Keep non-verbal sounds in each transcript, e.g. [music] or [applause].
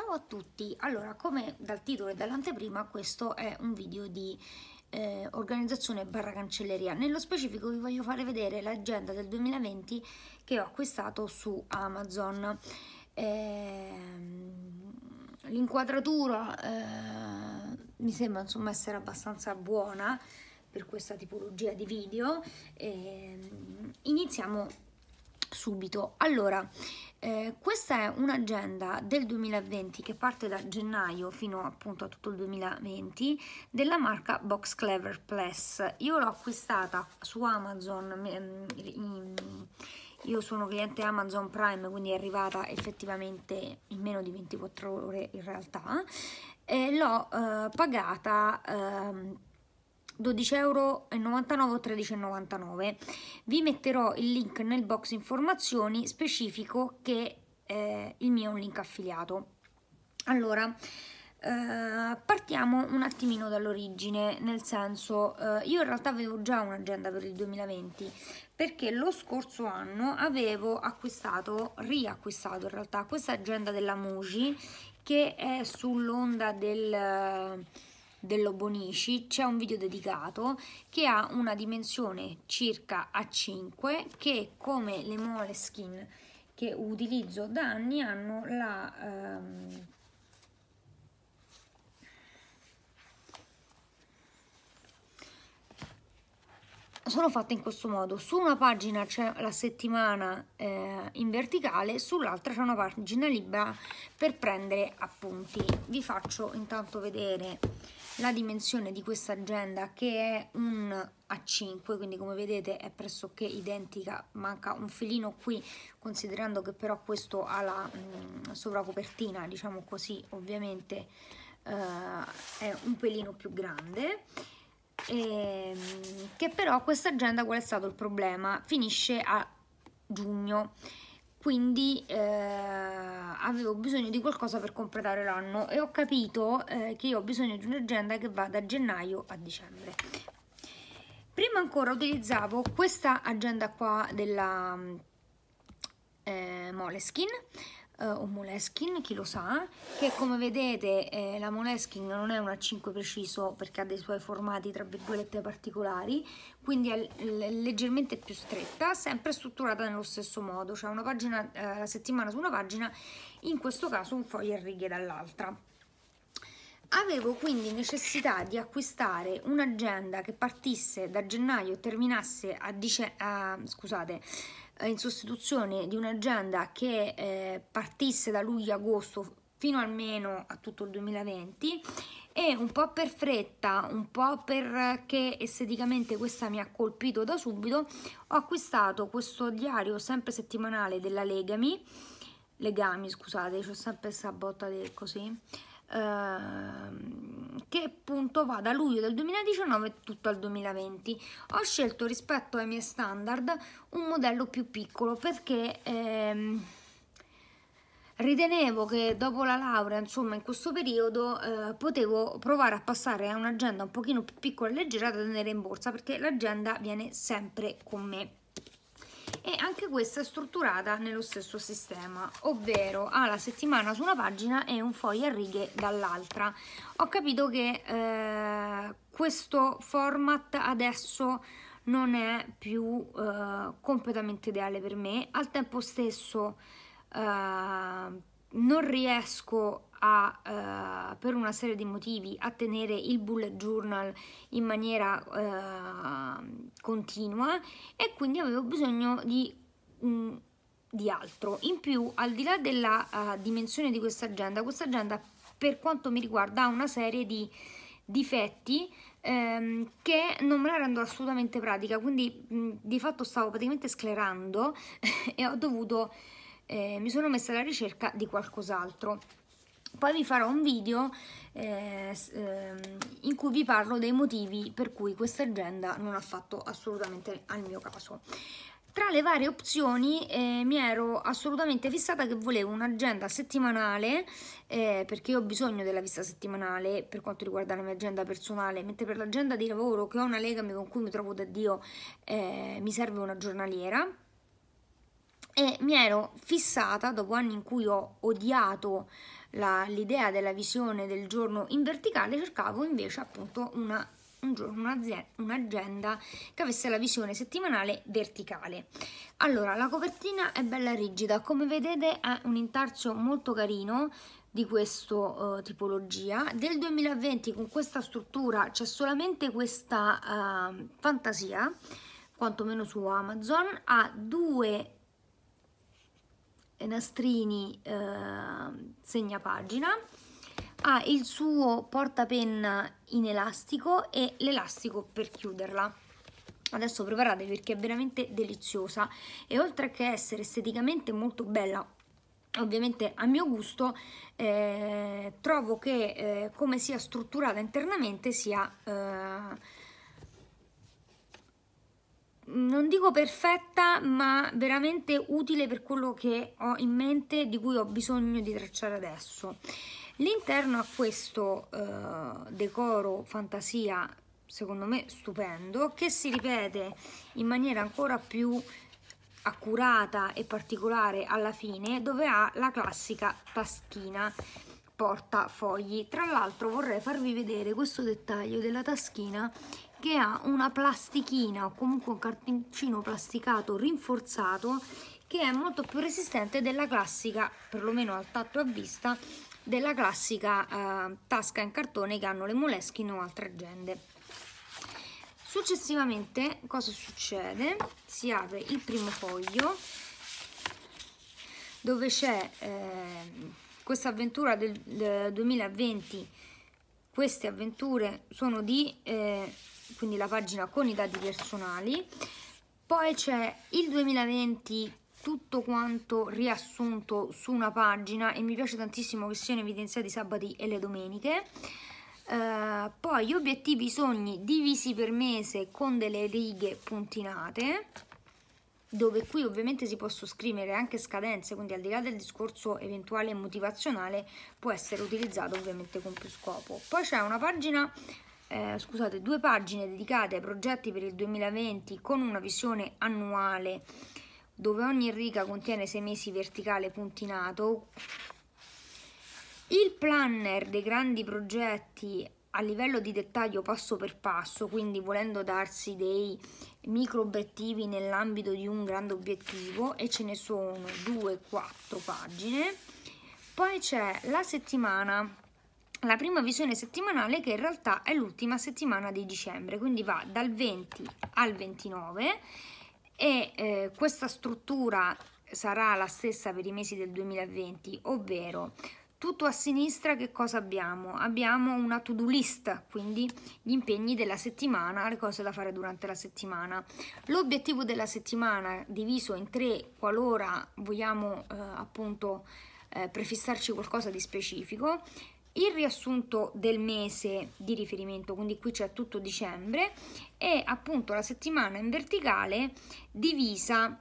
Ciao a tutti, allora come dal titolo e dall'anteprima questo è un video di eh, organizzazione barra cancelleria, nello specifico vi voglio fare vedere l'agenda del 2020 che ho acquistato su Amazon, eh, l'inquadratura eh, mi sembra insomma essere abbastanza buona per questa tipologia di video, ehm, iniziamo subito. Allora, eh, questa è un'agenda del 2020 che parte da gennaio fino appunto a tutto il 2020 della marca Box Clever Plus. Io l'ho acquistata su Amazon, mm, mm, io sono cliente Amazon Prime quindi è arrivata effettivamente in meno di 24 ore in realtà. Eh, l'ho eh, pagata ehm, 12,99 euro o 13,99 vi metterò il link nel box informazioni specifico che eh, il mio è un link affiliato allora Uh, partiamo un attimino dall'origine, nel senso uh, io in realtà avevo già un'agenda per il 2020 perché lo scorso anno avevo acquistato, riacquistato in realtà questa agenda della Muji che è sull'onda del... Uh, dello Bonici c'è un video dedicato che ha una dimensione circa A5 che come le Moleskin che utilizzo da anni hanno la... Ehm, sono fatte in questo modo. Su una pagina c'è la settimana eh, in verticale, sull'altra c'è una pagina libera per prendere appunti. Vi faccio intanto vedere la dimensione di questa agenda che è un A5, quindi come vedete è pressoché identica, manca un filino qui, considerando che però questo ha la mh, mm, sovracopertina, diciamo così, ovviamente eh, è un pelino più grande e, ehm, che però questa agenda qual è stato il problema? Finisce a giugno quindi eh, avevo bisogno di qualcosa per completare l'anno e ho capito eh, che io ho bisogno di un'agenda che va da gennaio a dicembre. Prima ancora utilizzavo questa agenda qua della mm, eh, Moleskin eh, o Moleskin, chi lo sa, che come vedete eh, la Moleskin non è una 5 preciso perché ha dei suoi formati tra virgolette particolari, quindi è leggermente più stretta, sempre strutturata nello stesso modo, cioè una pagina eh, alla settimana su una pagina, in questo caso un foglio a righe dall'altra. Avevo quindi necessità di acquistare un'agenda che partisse da gennaio e terminasse a, dicembre, scusate, in sostituzione di un'agenda che eh, partisse da luglio-agosto fino almeno a tutto il 2020 e un po' per fretta, un po' perché esteticamente questa mi ha colpito da subito, ho acquistato questo diario sempre settimanale della Legami, Legami scusate, ho sempre questa botta del così, Ehm, che appunto va da luglio del 2019 tutto al 2020. Ho scelto rispetto ai miei standard un modello più piccolo perché... Ehm, ritenevo che dopo la laurea, insomma, in questo periodo eh, potevo provare a passare a un'agenda un pochino più piccola e leggera da tenere in borsa perché l'agenda viene sempre con me e anche questa è strutturata nello stesso sistema, ovvero ha la settimana su una pagina e un foglio a righe dall'altra. Ho capito che eh, questo format adesso non è più eh, completamente ideale per me, al tempo stesso eh, non riesco a, uh, per una serie di motivi a tenere il bullet journal in maniera uh, continua e quindi avevo bisogno di, mh, mm, di, altro. In più, al di là della uh, dimensione di questa agenda, questa agenda per quanto mi riguarda ha una serie di difetti ehm, che non me la rendo assolutamente pratica, quindi mh, mm, di fatto stavo praticamente sclerando [laughs] e ho dovuto eh, mi sono messa alla ricerca di qualcos'altro. Poi vi farò un video eh, ehm, in cui vi parlo dei motivi per cui questa agenda non ha fatto assolutamente al mio caso. Tra le varie opzioni eh, mi ero assolutamente fissata che volevo un'agenda settimanale eh, perché ho bisogno della vista settimanale per quanto riguarda la mia agenda personale, mentre per l'agenda di lavoro che ho una legame con cui mi trovo da Dio eh, mi serve una giornaliera e mi ero fissata, dopo anni in cui ho odiato l'idea della visione del giorno in verticale, cercavo invece appunto una un giorno un'agenda che avesse la visione settimanale verticale. Allora, la copertina è bella rigida, come vedete ha un intarcio molto carino di questa uh, eh, tipologia. Del 2020 con questa struttura c'è solamente questa uh, fantasia, quantomeno su Amazon, ha due nastrini eh, segnapagina ha il suo portapenna in elastico e l'elastico per chiuderla adesso preparatevi perché è veramente deliziosa e oltre che essere esteticamente molto bella ovviamente a mio gusto eh, trovo che eh, come sia strutturata internamente sia eh, non dico perfetta, ma veramente utile per quello che ho in mente, di cui ho bisogno di tracciare adesso. L'interno ha questo eh, decoro fantasia, secondo me stupendo, che si ripete in maniera ancora più accurata e particolare alla fine, dove ha la classica taschina portafogli. Tra l'altro vorrei farvi vedere questo dettaglio della taschina che ha una plastichina o comunque un cartoncino plasticato rinforzato che è molto più resistente della classica, perlomeno al tatto a vista, della classica eh, tasca in cartone che hanno le Moleskine o altre agende. Successivamente cosa succede? Si apre il primo foglio dove c'è eh, questa avventura del, del 2020 queste avventure sono di eh, quindi la pagina con i dati personali. Poi c'è il 2020 tutto quanto riassunto su una pagina e mi piace tantissimo che siano evidenziati i sabati e le domeniche. Uh, poi gli obiettivi i sogni divisi per mese con delle righe puntinate dove qui ovviamente si possono scrivere anche scadenze quindi al di là del discorso eventuale motivazionale può essere utilizzato ovviamente con più scopo poi c'è una pagina eh, scusate, due pagine dedicate ai progetti per il 2020 con una visione annuale dove ogni riga contiene sei mesi verticale puntinato. Il planner dei grandi progetti a livello di dettaglio passo per passo, quindi volendo darsi dei micro obiettivi nell'ambito di un grande obiettivo e ce ne sono 2-4 pagine. Poi c'è la settimana la prima visione settimanale che in realtà è l'ultima settimana di dicembre, quindi va dal 20 al 29 e eh, questa struttura sarà la stessa per i mesi del 2020, ovvero tutto a sinistra che cosa abbiamo? Abbiamo una to-do list, quindi gli impegni della settimana, le cose da fare durante la settimana. L'obiettivo della settimana diviso in tre qualora vogliamo eh, appunto eh, prefissarci qualcosa di specifico il riassunto del mese di riferimento, quindi qui c'è tutto dicembre, e appunto la settimana in verticale divisa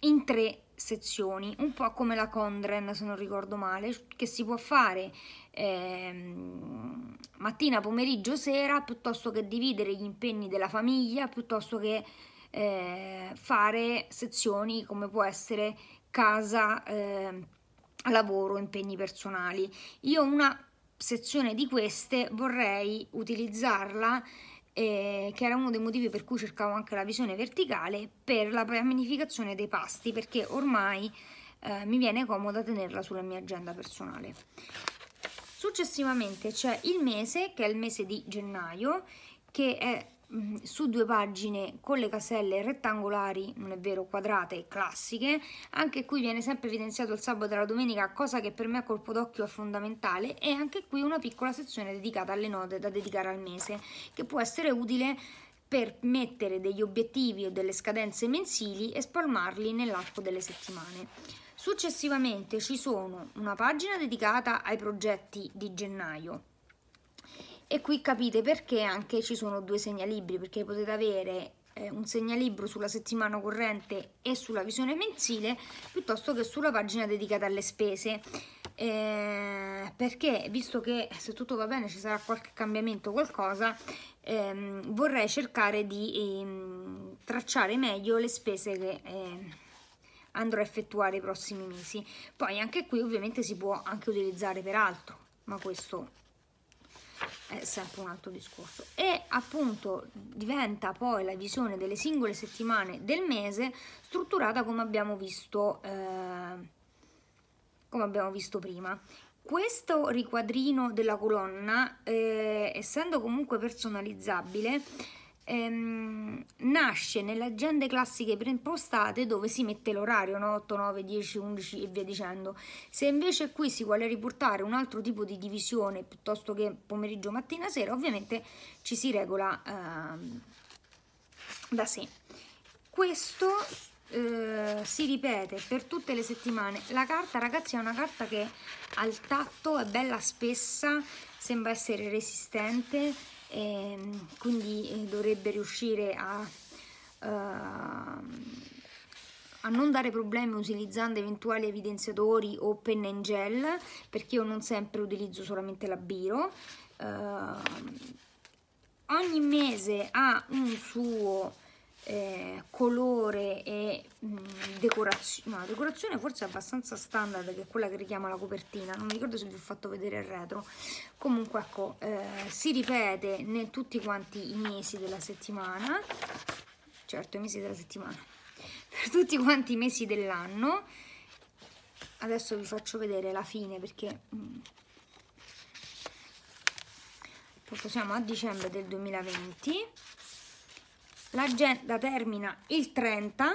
in tre sezioni, un po' come la Condren se non ricordo male, che si può fare ehm, mattina, pomeriggio, sera, piuttosto che dividere gli impegni della famiglia, piuttosto che eh, fare sezioni come può essere casa, eh, lavoro, impegni personali. Io una sezione di queste vorrei utilizzarla eh, che era uno dei motivi per cui cercavo anche la visione verticale per la pianificazione dei pasti perché ormai eh, mi viene comoda tenerla sulla mia agenda personale successivamente c'è il mese che è il mese di gennaio che è Mm, su due pagine con le caselle rettangolari, non è vero, quadrate classiche. Anche qui viene sempre evidenziato il sabato e la domenica, cosa che per me a colpo d'occhio è fondamentale. E anche qui una piccola sezione dedicata alle note da dedicare al mese, che può essere utile per mettere degli obiettivi o delle scadenze mensili e spalmarli nell'arco delle settimane. Successivamente ci sono una pagina dedicata ai progetti di gennaio, e qui capite perché anche ci sono due segnalibri perché potete avere eh, un segnalibro sulla settimana corrente e sulla visione mensile piuttosto che sulla pagina dedicata alle spese eh, perché visto che se tutto va bene ci sarà qualche cambiamento qualcosa ehm, vorrei cercare di ehm, tracciare meglio le spese che ehm, andrò a effettuare i prossimi mesi poi anche qui ovviamente si può anche utilizzare per altro ma questo è sempre un altro discorso e appunto diventa poi la visione delle singole settimane del mese strutturata come abbiamo visto eh, come abbiamo visto prima questo riquadrino della colonna eh, essendo comunque personalizzabile ehm, nasce nelle agende classiche preimpostate dove si mette l'orario no? 8, 9, 10, 11 e via dicendo. Se invece qui si vuole riportare un altro tipo di divisione piuttosto che pomeriggio, mattina, sera, ovviamente ci si regola ehm, da sé. Questo Uh, si ripete per tutte le settimane. La carta, ragazzi, è una carta che al tatto è bella spessa, sembra essere resistente, e ehm, quindi eh, dovrebbe riuscire a, eh, a, non dare problemi utilizzando eventuali evidenziatori o penne in gel perché io non sempre utilizzo solamente la Biro eh, ogni mese ha un suo eh, colore e mh, mm, decorazione, no, decorazione forse abbastanza standard che è quella che richiama la copertina, non mi ricordo se vi ho fatto vedere il retro, comunque ecco, eh, si ripete in tutti quanti i mesi della settimana, certo i mesi della settimana, [laughs] per tutti quanti i mesi dell'anno, adesso vi faccio vedere la fine perché... Mh, mm, siamo a dicembre del 2020 l'agenda termina il 30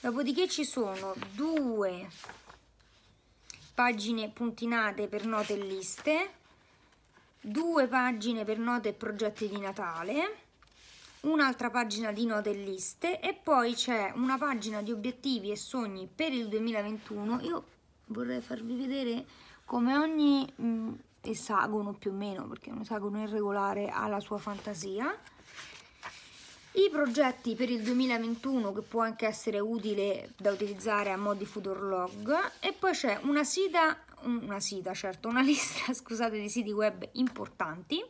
dopodiché ci sono due pagine puntinate per note e liste due pagine per note e progetti di Natale un'altra pagina di note e liste e poi c'è una pagina di obiettivi e sogni per il 2021 io vorrei farvi vedere come ogni mm, esagono più o meno, perché un esagono irregolare ha la sua fantasia. I progetti per il 2021 che può anche essere utile da utilizzare a modi di Futurlog e poi c'è una sita, una sita certo, una [laughs] lista scusate di siti web importanti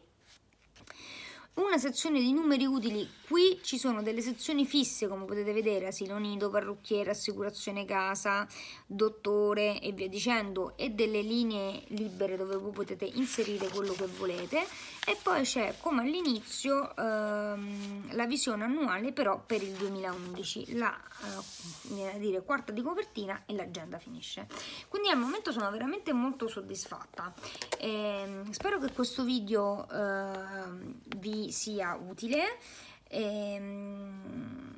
una sezione di numeri utili, qui ci sono delle sezioni fisse come potete vedere, asilo nido, parrucchiere, assicurazione casa, dottore e via dicendo e delle linee libere dove voi potete inserire quello che volete e poi c'è come all'inizio ehm, la visione annuale però per il 2011, la eh, dire, quarta di copertina e l'agenda finisce. Quindi al momento sono veramente molto soddisfatta. E, ehm, spero che questo video eh, vi sia utile. Ehm...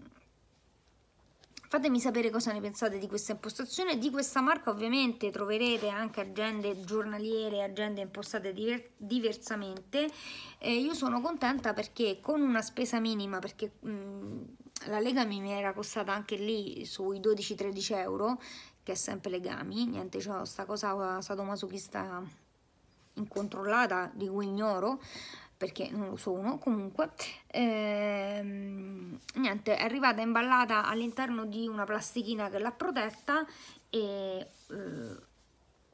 Fatemi sapere cosa ne pensate di questa impostazione, di questa marca ovviamente troverete anche agende giornaliere, agende impostate diver diversamente. Eh, io sono contenta perché con una spesa minima, perché mh, mhmm, la legami mi era costata anche lì sui 12-13 euro, che è sempre legami, niente, cioè sta cosa sadomasochista incontrollata di cui ignoro perché non lo sono comunque ehm, niente è arrivata imballata all'interno di una plastichina che l'ha protetta e eh,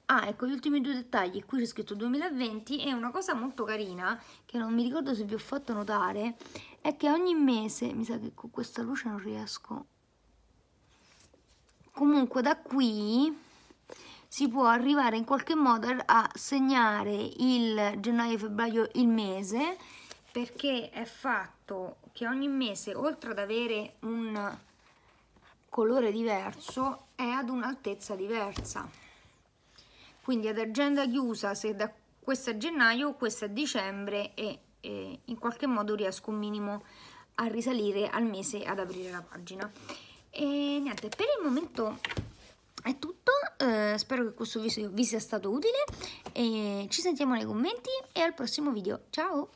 ah ecco gli ultimi due dettagli qui c'è scritto 2020 e una cosa molto carina che non mi ricordo se vi ho fatto notare è che ogni mese mi sa che con questa luce non riesco comunque da qui si può arrivare in qualche modo a segnare il gennaio, febbraio, il mese, perché è fatto che ogni mese, oltre ad avere un colore diverso, è ad un'altezza diversa. Quindi ad agenda chiusa, se da questo è gennaio, questo è dicembre e, e in qualche modo riesco un minimo a risalire al mese ad aprire la pagina. E niente, per il momento è tutto, eh, spero che questo video vi sia stato utile e ci sentiamo nei commenti e al prossimo video, ciao!